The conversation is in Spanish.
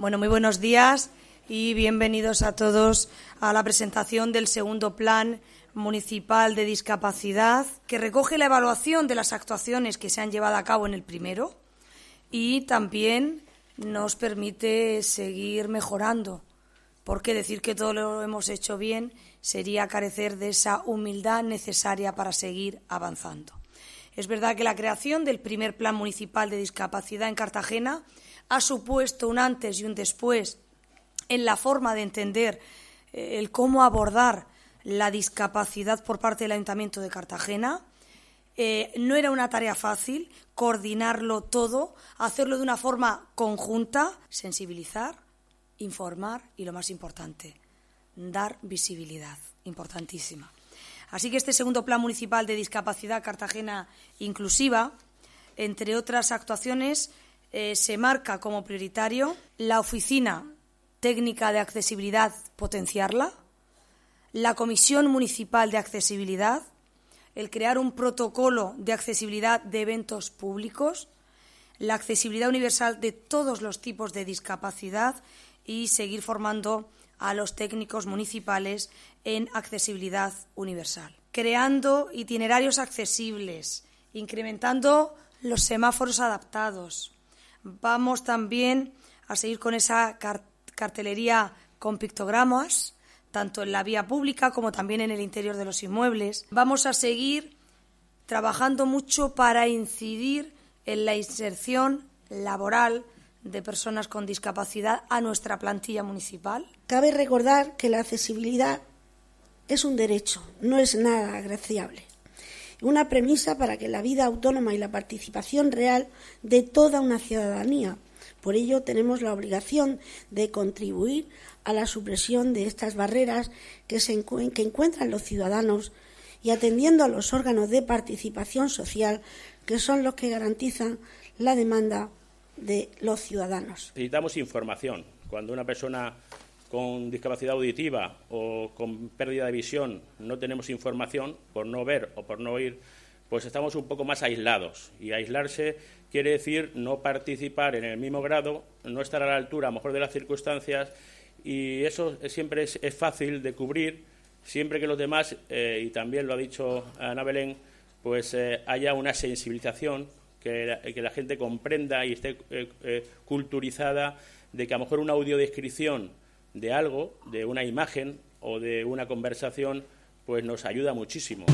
Bueno, muy buenos días y bienvenidos a todos a la presentación del segundo plan municipal de discapacidad que recoge la evaluación de las actuaciones que se han llevado a cabo en el primero y también nos permite seguir mejorando, porque decir que todo lo hemos hecho bien sería carecer de esa humildad necesaria para seguir avanzando. Es verdad que la creación del primer plan municipal de discapacidad en Cartagena ha supuesto un antes y un después en la forma de entender eh, el cómo abordar la discapacidad por parte del Ayuntamiento de Cartagena. Eh, no era una tarea fácil coordinarlo todo, hacerlo de una forma conjunta, sensibilizar, informar y lo más importante, dar visibilidad, importantísima. Así que este segundo Plan Municipal de Discapacidad Cartagena Inclusiva, entre otras actuaciones, eh, se marca como prioritario la oficina técnica de accesibilidad, potenciarla, la comisión municipal de accesibilidad, el crear un protocolo de accesibilidad de eventos públicos, la accesibilidad universal de todos los tipos de discapacidad y seguir formando a los técnicos municipales en accesibilidad universal. Creando itinerarios accesibles, incrementando los semáforos adaptados, Vamos también a seguir con esa cartelería con pictogramas, tanto en la vía pública como también en el interior de los inmuebles. Vamos a seguir trabajando mucho para incidir en la inserción laboral de personas con discapacidad a nuestra plantilla municipal. Cabe recordar que la accesibilidad es un derecho, no es nada agraciable una premisa para que la vida autónoma y la participación real de toda una ciudadanía. Por ello, tenemos la obligación de contribuir a la supresión de estas barreras que, encuentran los ciudadanos y atendiendo a los órganos de participación social, que son los que garantizan la demanda de los ciudadanos. Necesitamos información. Cuando una persona con discapacidad auditiva o con pérdida de visión no tenemos información por no ver o por no oír, pues estamos un poco más aislados. Y aislarse quiere decir no participar en el mismo grado, no estar a la altura, a lo mejor, de las circunstancias, y eso siempre es, fácil de cubrir, siempre que los demás, eh, y también lo ha dicho Ana Belén, pues eh, haya una sensibilización, que la, gente comprenda y esté eh, culturizada de que a lo mejor una audiodescripción de algo, de una imagen o de una conversación, pues nos ayuda muchísimo.